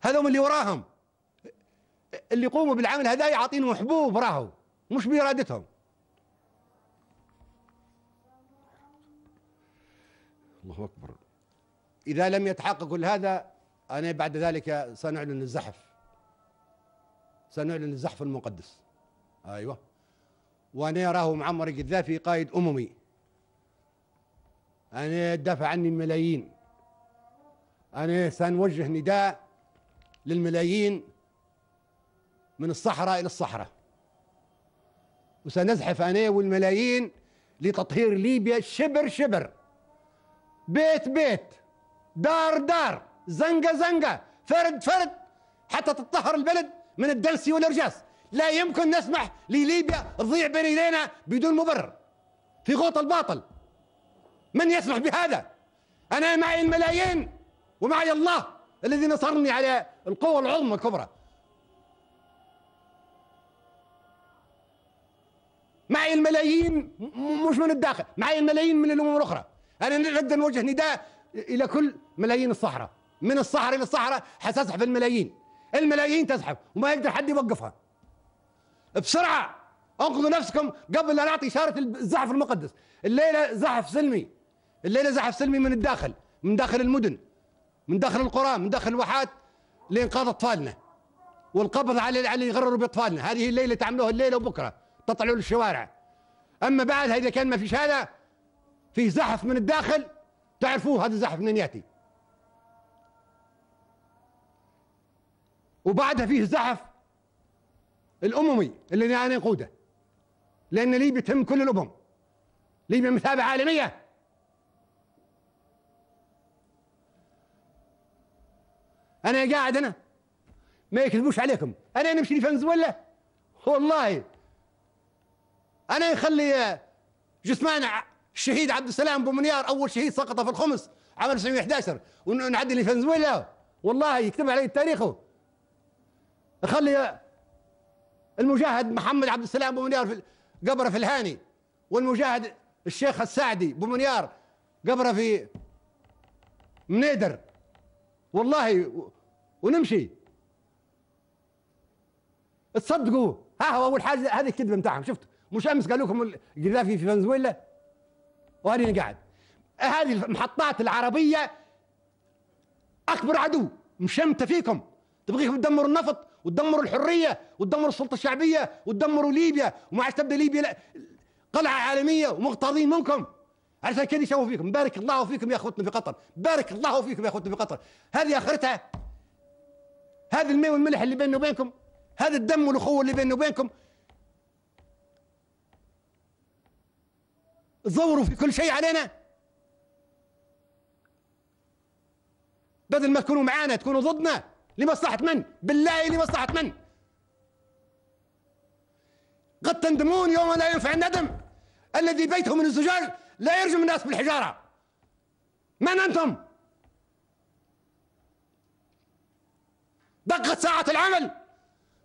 هذوم اللي وراهم اللي قوموا بالعمل هذا يعطينهم حبوب راهو مش بإرادتهم الله أكبر إذا لم يتحقق كل هذا أنا بعد ذلك سنعلن الزحف سنعلن الزحف المقدس أيوه وأنا راه معمر القذافي قائد أممي أنا دافع عني الملايين أنا سنوجه نداء للملايين من الصحراء إلى الصحراء وسنزحف أنا والملايين لتطهير ليبيا شبر شبر بيت بيت دار دار زنقة زنقة فرد فرد حتى تطهر البلد من الدلسي والإرجاس لا يمكن نسمح لليبيا تضيع بين يدينا بدون مبرر في غوط الباطل من يسمح بهذا أنا معي الملايين ومعي الله الذي نصرني على القوى العظمى الكبرى معي الملايين مش من الداخل معي الملايين من الامم الاخرى انا نبدا نوجه نداء الى كل ملايين الصحراء من الصحراء الى الصحراء حتسحب الملايين الملايين تسحب وما يقدر حد يوقفها بسرعه انقذوا نفسكم قبل لا نعطي اشاره الزحف المقدس الليله زحف سلمي الليله زحف سلمي من الداخل من داخل المدن من داخل القرى من داخل الواحات لإنقاذ أطفالنا والقبض على اللي يغرروا بأطفالنا هذه الليلة تعملوها الليلة وبكرة تطلعوا للشوارع أما بعدها إذا كان ما فيش هذا فيه زحف من الداخل تعرفوه هذا الزحف منين يأتي وبعدها فيه الزحف الأممي اللي أنا نقوده لأن ليبيا تهم كل الأمم ليبيا مثابة عالمية انا قاعد انا ما يكذبوش عليكم انا نمشي لفنزويلا والله انا يخلي جثمان الشهيد عبد السلام بومنيار اول شهيد سقط في الخمس عام 1911 ونعدي لفنزويلا والله يكتب علي تاريخه يخلي المجاهد محمد عبد السلام بومنيار في قبره في الهاني والمجاهد الشيخ السعدي بومنيار قبره في منيدر والله ونمشي تصدقوا ها هو اول حاجه هذه الكذبه نتاعهم شفت مش امس قالوا لكم القذافي في فنزويلا وهاني قاعد هذه المحطات العربيه اكبر عدو مشمته فيكم تبغيكم تدمروا النفط وتدمروا الحريه وتدمروا السلطه الشعبيه وتدمروا ليبيا وما عادش تبدا ليبيا قلعه عالميه ومغتاظين منكم عشان كان يشوف فيكم بارك الله فيكم يا اخوتنا في قطر بارك الله فيكم يا اخوتنا في قطر هذه اخرتها هذا الماء والملح اللي بيننا وبينكم هذا الدم والاخوه اللي بيننا وبينكم زوروا في كل شيء علينا بدل ما تكونوا معانا تكونوا ضدنا لمصلحة من؟ بالله لمصلحة من؟ قد تندمون يوم لا ينفع الندم الذي بيته من الزجاج لا يرجم الناس بالحجاره من انتم دقة ساعه العمل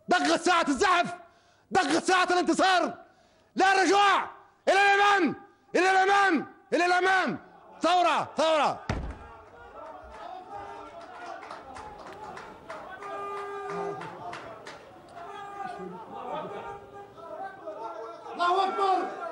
دقة ساعه الزحف دقة ساعه الانتصار لا رجوع الى الامام الى الامام الى الامام ثوره ثوره الله اكبر